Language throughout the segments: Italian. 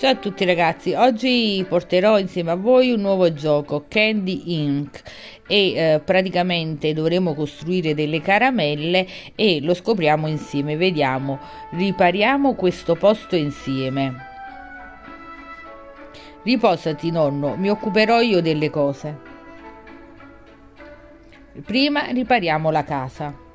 Ciao a tutti ragazzi, oggi porterò insieme a voi un nuovo gioco, Candy Ink, E eh, praticamente dovremo costruire delle caramelle e lo scopriamo insieme, vediamo, ripariamo questo posto insieme. Riposati nonno, mi occuperò io delle cose. Prima ripariamo la casa.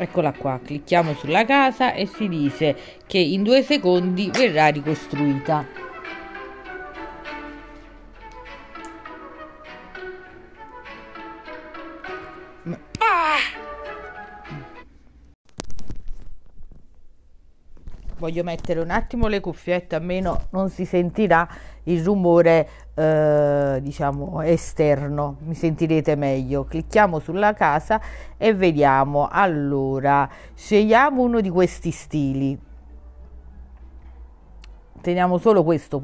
Eccola qua, clicchiamo sulla casa e si dice che in due secondi verrà ricostruita. voglio mettere un attimo le cuffiette almeno non si sentirà il rumore eh, diciamo esterno mi sentirete meglio clicchiamo sulla casa e vediamo allora scegliamo uno di questi stili teniamo solo questo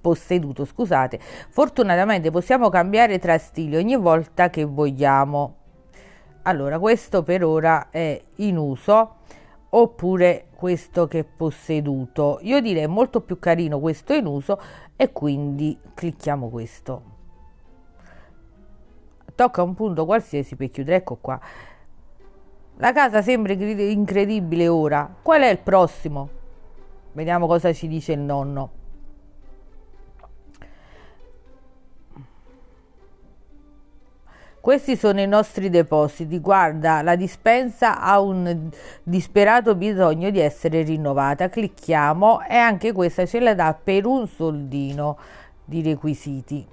posseduto scusate fortunatamente possiamo cambiare tra stili ogni volta che vogliamo allora questo per ora è in uso oppure questo che posseduto. Io direi molto più carino questo in uso e quindi clicchiamo questo. Tocca un punto qualsiasi per chiudere, ecco qua. La casa sembra incredibile ora. Qual è il prossimo? Vediamo cosa ci dice il nonno. Questi sono i nostri depositi. Guarda, la dispensa ha un disperato bisogno di essere rinnovata. Clicchiamo e anche questa ce la dà per un soldino di requisiti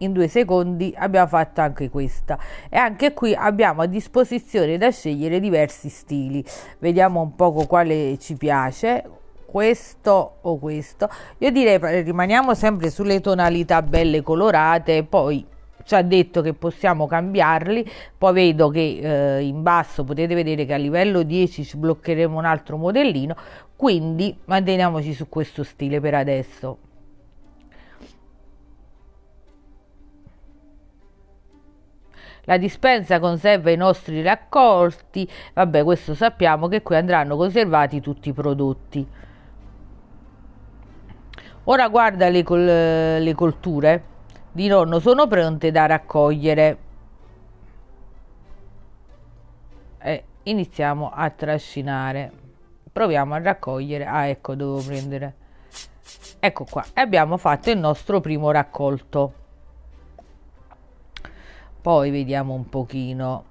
in due secondi abbiamo fatto anche questa e anche qui abbiamo a disposizione da scegliere diversi stili vediamo un poco quale ci piace questo o questo io direi eh, rimaniamo sempre sulle tonalità belle colorate poi ci ha detto che possiamo cambiarli, poi vedo che eh, in basso potete vedere che a livello 10 ci bloccheremo un altro modellino, quindi manteniamoci su questo stile per adesso. La dispensa conserva i nostri raccolti, vabbè questo sappiamo che qui andranno conservati tutti i prodotti. Ora guarda le, col le colture di nonno sono pronte da raccogliere. E iniziamo a trascinare. Proviamo a raccogliere. Ah, ecco, devo prendere. Ecco qua. E abbiamo fatto il nostro primo raccolto. Poi vediamo un pochino.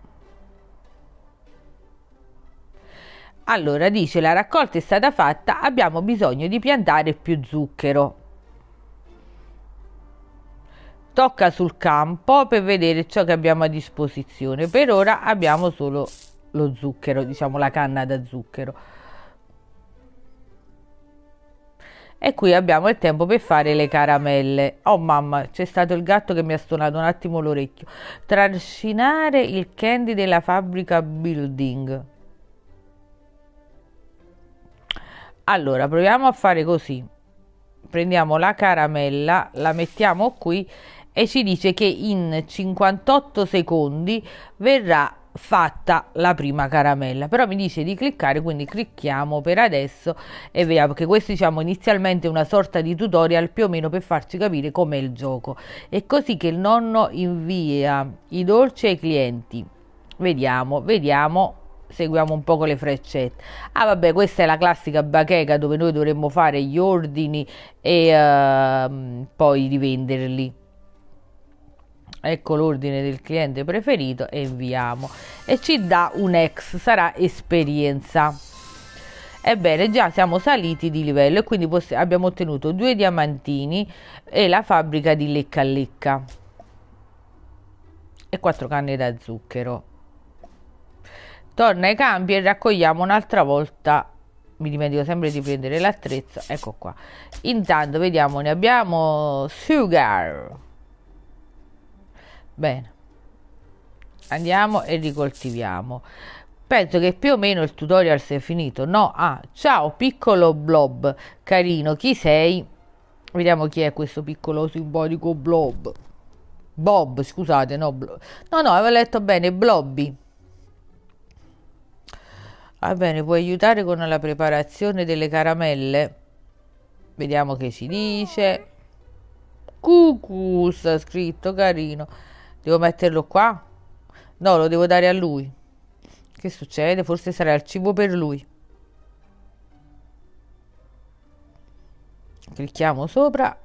Allora, dice la raccolta è stata fatta, abbiamo bisogno di piantare più zucchero tocca sul campo per vedere ciò che abbiamo a disposizione. Per ora abbiamo solo lo zucchero, diciamo la canna da zucchero. E qui abbiamo il tempo per fare le caramelle. Oh mamma, c'è stato il gatto che mi ha stonato un attimo l'orecchio. Trascinare il candy della fabbrica building. Allora, proviamo a fare così. Prendiamo la caramella, la mettiamo qui e ci dice che in 58 secondi verrà fatta la prima caramella però mi dice di cliccare quindi clicchiamo per adesso e vediamo che questo diciamo inizialmente è una sorta di tutorial più o meno per farci capire com'è il gioco è così che il nonno invia i dolci ai clienti vediamo vediamo seguiamo un po' con le freccette. Ah, vabbè, questa è la classica bacheca dove noi dovremmo fare gli ordini e uh, poi rivenderli ecco l'ordine del cliente preferito e inviamo e ci dà un ex sarà esperienza ebbene già siamo saliti di livello e quindi abbiamo ottenuto due diamantini e la fabbrica di lecca lecca e quattro canne da zucchero torna ai campi e raccogliamo un'altra volta mi dimentico sempre di prendere l'attrezzo ecco qua intanto vediamo ne abbiamo sugar bene andiamo e ricoltiviamo penso che più o meno il tutorial sia finito no ah ciao piccolo blob carino chi sei vediamo chi è questo piccolo simbolico blob bob scusate no blob. no no avevo letto bene blobby va bene puoi aiutare con la preparazione delle caramelle vediamo che ci dice cucù sta scritto carino Devo metterlo qua? No, lo devo dare a lui. Che succede? Forse sarà il cibo per lui. Clicchiamo sopra.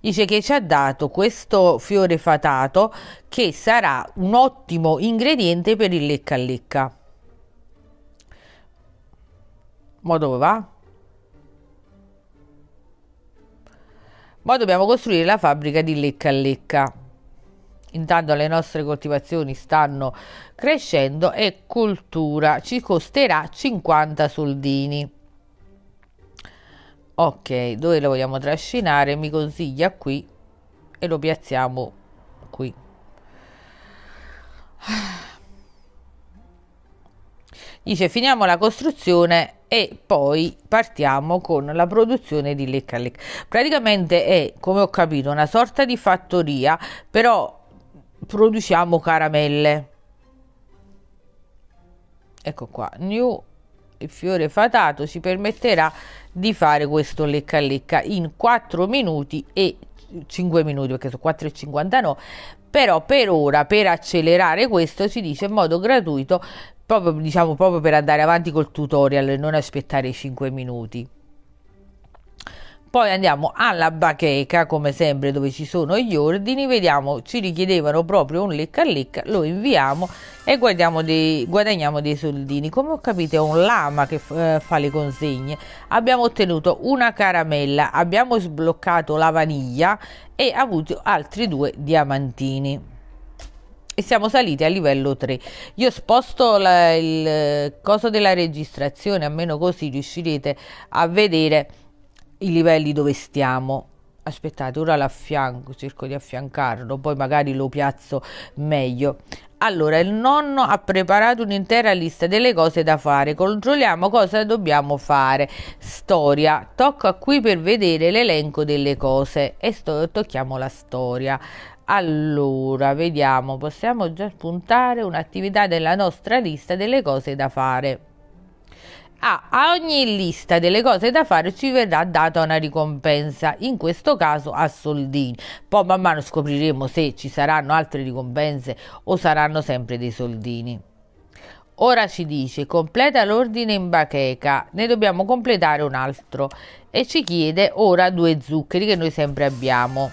Dice che ci ha dato questo fiore fatato che sarà un ottimo ingrediente per il lecca lecca. Ma dove va? Ma dobbiamo costruire la fabbrica di lecca a lecca. Intanto le nostre coltivazioni stanno crescendo e cultura ci costerà 50 soldini. Ok, dove lo vogliamo trascinare? Mi consiglia qui e lo piazziamo qui dice finiamo la costruzione e poi partiamo con la produzione di Lecca Lecca. Praticamente è, come ho capito, una sorta di fattoria, però produciamo caramelle. Ecco qua, New il fiore fatato ci permetterà di fare questo lecca lecca in 4 minuti e 5 minuti perché sono 4 e 59 però per ora per accelerare questo si dice in modo gratuito proprio, diciamo, proprio per andare avanti col tutorial e non aspettare i 5 minuti. Poi andiamo alla bacheca, come sempre, dove ci sono gli ordini. Vediamo, ci richiedevano proprio un lecca lecca, lo inviamo e dei, guadagniamo dei soldini. Come ho capito è un lama che eh, fa le consegne. Abbiamo ottenuto una caramella, abbiamo sbloccato la vaniglia e avuto altri due diamantini e siamo saliti a livello 3 io sposto la, il coso della registrazione almeno così riuscirete a vedere i livelli dove stiamo aspettate ora l'affianco cerco di affiancarlo poi magari lo piazzo meglio allora il nonno ha preparato un'intera lista delle cose da fare controlliamo cosa dobbiamo fare storia tocca qui per vedere l'elenco delle cose e sto- tocchiamo la storia allora, vediamo, possiamo già spuntare un'attività della nostra lista delle cose da fare. Ah, a ogni lista delle cose da fare ci verrà data una ricompensa, in questo caso a soldini. Poi man mano scopriremo se ci saranno altre ricompense o saranno sempre dei soldini. Ora ci dice completa l'ordine in bacheca, ne dobbiamo completare un altro e ci chiede ora due zuccheri che noi sempre abbiamo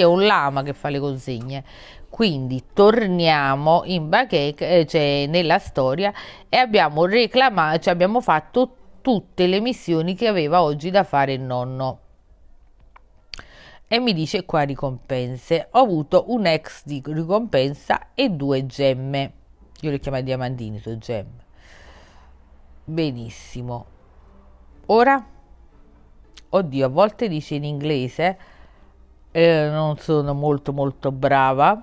è un lama che fa le consegne. Quindi torniamo in bacheca, eh, cioè nella storia, e abbiamo reclamato, cioè abbiamo fatto tutte le missioni che aveva oggi da fare il nonno e mi dice qua ricompense. Ho avuto un ex di ricompensa e due gemme. Io le chiamo diamantini, sono gemme. Benissimo. Ora, oddio, a volte dice in inglese eh, non sono molto molto brava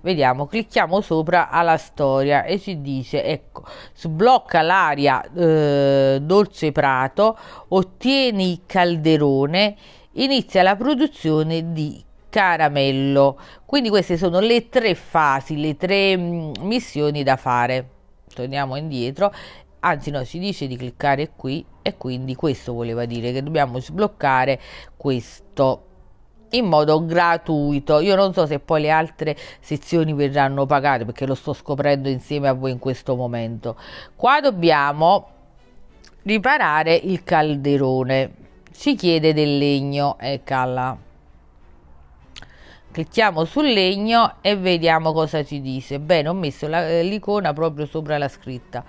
vediamo clicchiamo sopra alla storia e ci dice ecco sblocca l'aria eh, dolce prato ottieni il calderone inizia la produzione di caramello quindi queste sono le tre fasi le tre mh, mm, missioni da fare torniamo indietro anzi no ci dice di cliccare qui e quindi questo voleva dire che dobbiamo sbloccare questo in modo gratuito. Io non so se poi le altre sezioni verranno pagate perché lo sto scoprendo insieme a voi in questo momento. Qua dobbiamo riparare il calderone. Ci chiede del legno e eh, Clicchiamo sul legno e vediamo cosa ci dice. Bene, ho messo la, eh, l'icona proprio sopra la scritta.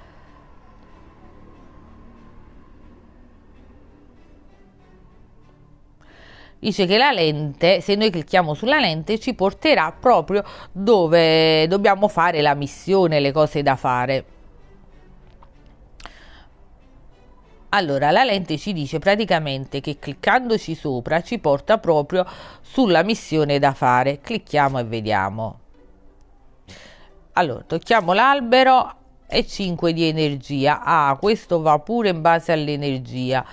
dice che la lente, se noi clicchiamo sulla lente, ci porterà proprio dove dobbiamo fare la missione, le cose da fare. Allora, la lente ci dice praticamente che cliccandoci sopra ci porta proprio sulla missione da fare. Clicchiamo e vediamo. Allora, tocchiamo l'albero e 5 di energia. Ah, questo va pure in base all'energia.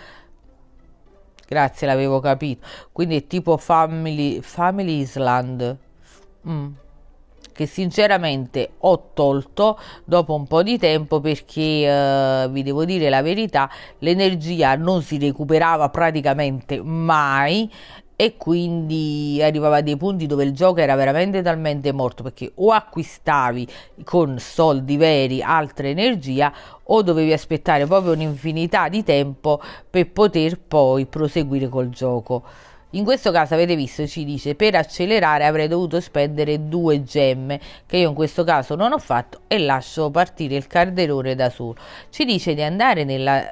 Grazie, l'avevo capito. Quindi è tipo Family, family Island. Mm. Che sinceramente ho tolto dopo un po' di tempo perché eh, vi devo dire la verità: l'energia non si recuperava praticamente mai e quindi arrivava a dei punti dove il gioco era veramente talmente morto perché o acquistavi con soldi veri altra energia o dovevi aspettare proprio un'infinità di tempo per poter poi proseguire col gioco. In questo caso avete visto ci dice per accelerare avrei dovuto spendere due gemme che io in questo caso non ho fatto e lascio partire il carderone da solo. Ci dice di andare nella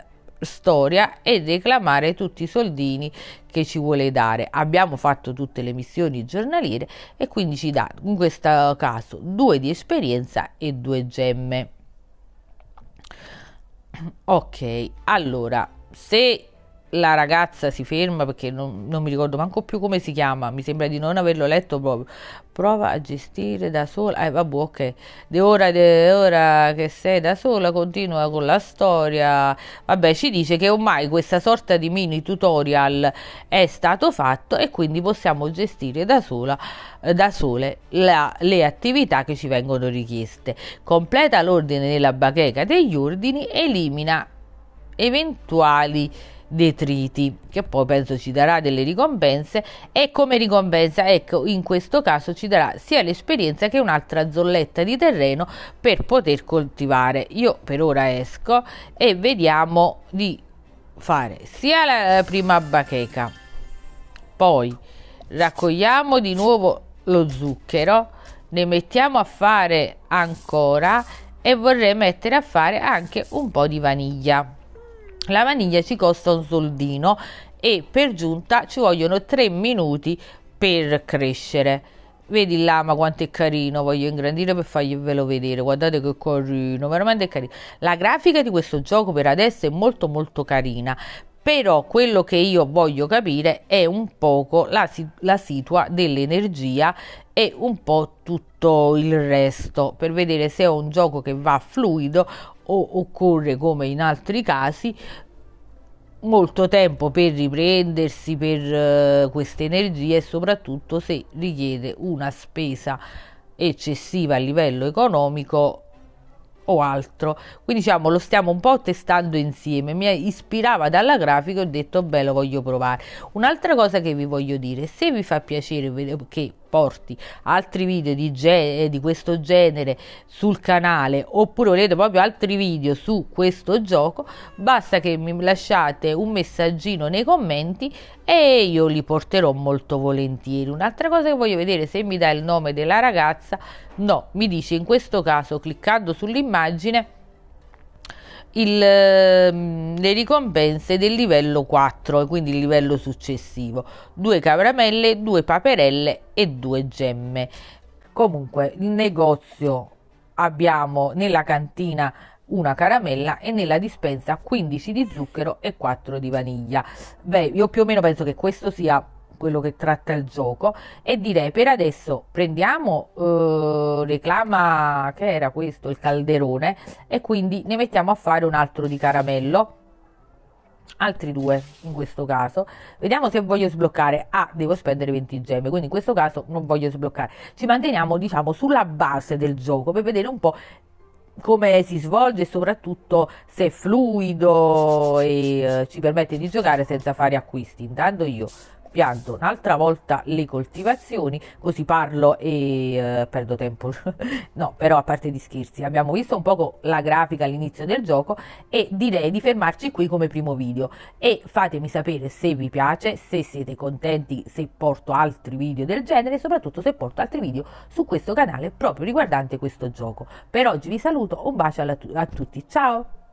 storia e declamare tutti i soldini che ci vuole dare. Abbiamo fatto tutte le missioni giornaliere e quindi ci dà in questo caso due di esperienza e due gemme. Ok, allora se la ragazza si ferma perché non, non, mi ricordo manco più come si chiama, mi sembra di non averlo letto proprio. Prova a gestire da sola, eh vabbè ok, di ora, di ora che sei da sola continua con la storia, vabbè ci dice che ormai questa sorta di mini tutorial è stato fatto e quindi possiamo gestire da, sola, eh, da sole la, le attività che ci vengono richieste. Completa l'ordine nella bacheca degli ordini, elimina eventuali detriti, che poi penso ci darà delle ricompense e come ricompensa, ecco, in questo caso ci darà sia l'esperienza che un'altra zolletta di terreno per poter coltivare. Io per ora esco e vediamo di fare sia la prima bacheca, poi raccogliamo di nuovo lo zucchero, ne mettiamo a fare ancora e vorrei mettere a fare anche un po' di vaniglia la vaniglia ci costa un soldino e per giunta ci vogliono 3 minuti per crescere vedi il lama quanto è carino voglio ingrandire per farglielo vedere guardate che carino veramente è carino la grafica di questo gioco per adesso è molto molto carina però quello che io voglio capire è un poco la, la situa dell'energia e un po' tutto il resto per vedere se è un gioco che va fluido o occorre, come in altri casi, molto tempo per riprendersi per uh, queste energie e soprattutto se richiede una spesa eccessiva a livello economico o altro quindi diciamo lo stiamo un po' testando insieme mi ispirava dalla grafica ho detto beh lo voglio provare un'altra cosa che vi voglio dire se vi fa piacere che trasporti, altri video di, ge- di questo genere sul canale oppure volete proprio altri video su questo gioco, basta che mi lasciate un messaggino nei commenti e io li porterò molto volentieri. Un'altra cosa che voglio vedere se mi dà il nome della ragazza, no, mi dice in questo caso cliccando sull'immagine il, ehm, le ricompense del livello 4, quindi il livello successivo, due caramelle, due paperelle e due gemme. Comunque il negozio abbiamo nella cantina una caramella e nella dispensa 15 di zucchero e 4 di vaniglia. Beh, io più o meno penso che questo sia quello che tratta il gioco e direi per adesso prendiamo eh, reclama che era questo il calderone e quindi ne mettiamo a fare un altro di caramello altri due in questo caso vediamo se voglio sbloccare ah devo spendere 20 gemme quindi in questo caso non voglio sbloccare ci manteniamo diciamo sulla base del gioco per vedere un po' come si svolge e soprattutto se è fluido e eh, ci permette di giocare senza fare acquisti intanto io pianto un'altra volta le coltivazioni, così parlo e eh, perdo tempo. no, però a parte gli scherzi, abbiamo visto un poco la grafica all'inizio del gioco e direi di fermarci qui come primo video e fatemi sapere se vi piace, se siete contenti, se porto altri video del genere e soprattutto se porto altri video su questo canale proprio riguardante questo gioco. Per oggi vi saluto, un bacio a, a tutti, ciao!